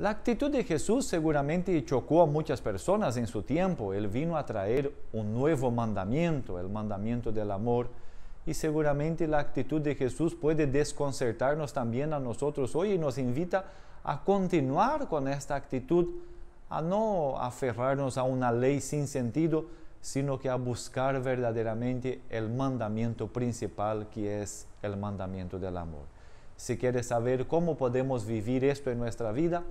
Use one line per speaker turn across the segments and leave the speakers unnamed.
La actitud de Jesús seguramente chocó a muchas personas en su tiempo. Él vino a traer un nuevo mandamiento, el mandamiento del amor. Y seguramente la actitud de Jesús puede desconcertarnos también a nosotros hoy y nos invita a continuar con esta actitud, a no aferrarnos a una ley sin sentido, sino que a buscar verdaderamente el mandamiento principal que es el mandamiento del amor. Si quieres saber cómo podemos vivir esto en nuestra vida,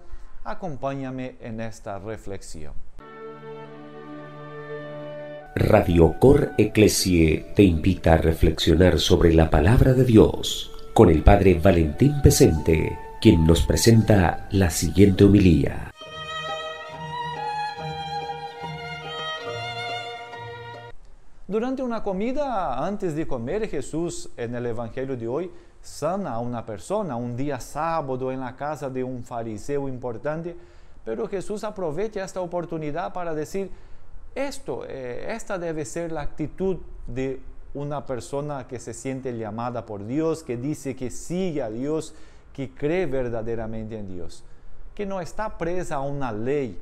acompáñame en esta reflexión.
Radio Cor Ecclesie te invita a reflexionar sobre la palabra de Dios con el Padre Valentín Pesente, quien nos presenta la siguiente homilía.
Durante una comida, antes de comer, Jesús en el Evangelio de hoy sana a una persona, un día sábado en la casa de un fariseo importante, pero Jesús aprovecha esta oportunidad para decir, esto, eh, esta debe ser la actitud de una persona que se siente llamada por Dios, que dice que sigue a Dios, que cree verdaderamente en Dios, que no está presa a una ley,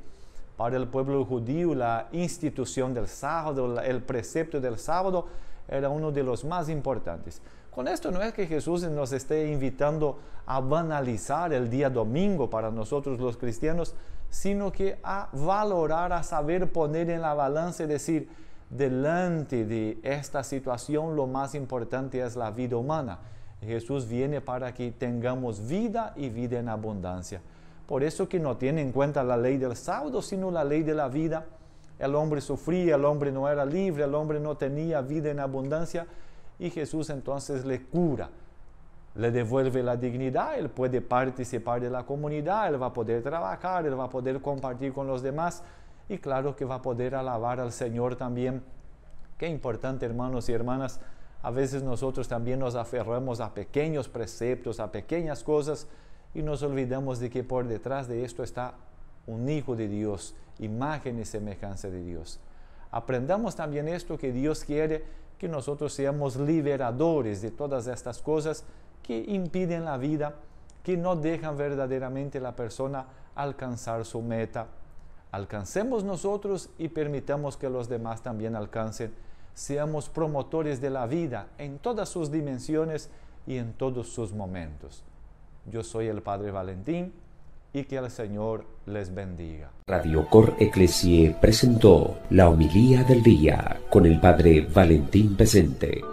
para el pueblo judío, la institución del sábado, el precepto del sábado, era uno de los más importantes. Con esto no es que Jesús nos esté invitando a banalizar el día domingo para nosotros los cristianos, sino que a valorar, a saber poner en la balanza y decir, delante de esta situación lo más importante es la vida humana. Jesús viene para que tengamos vida y vida en abundancia. Por eso que no tiene en cuenta la ley del sábado, sino la ley de la vida. El hombre sufría, el hombre no era libre, el hombre no tenía vida en abundancia y Jesús entonces le cura, le devuelve la dignidad, él puede participar de la comunidad, él va a poder trabajar, él va a poder compartir con los demás y claro que va a poder alabar al Señor también. Qué importante hermanos y hermanas, a veces nosotros también nos aferramos a pequeños preceptos, a pequeñas cosas y nos olvidamos de que por detrás de esto está un Hijo de Dios, imagen y semejanza de Dios. Aprendamos también esto que Dios quiere que nosotros seamos liberadores de todas estas cosas que impiden la vida, que no dejan verdaderamente la persona alcanzar su meta. Alcancemos nosotros y permitamos que los demás también alcancen. Seamos promotores de la vida en todas sus dimensiones y en todos sus momentos. Yo soy el Padre Valentín y que el Señor les bendiga.
Radio Cor Ecclesie presentó la homilía
del día con el Padre Valentín Presente.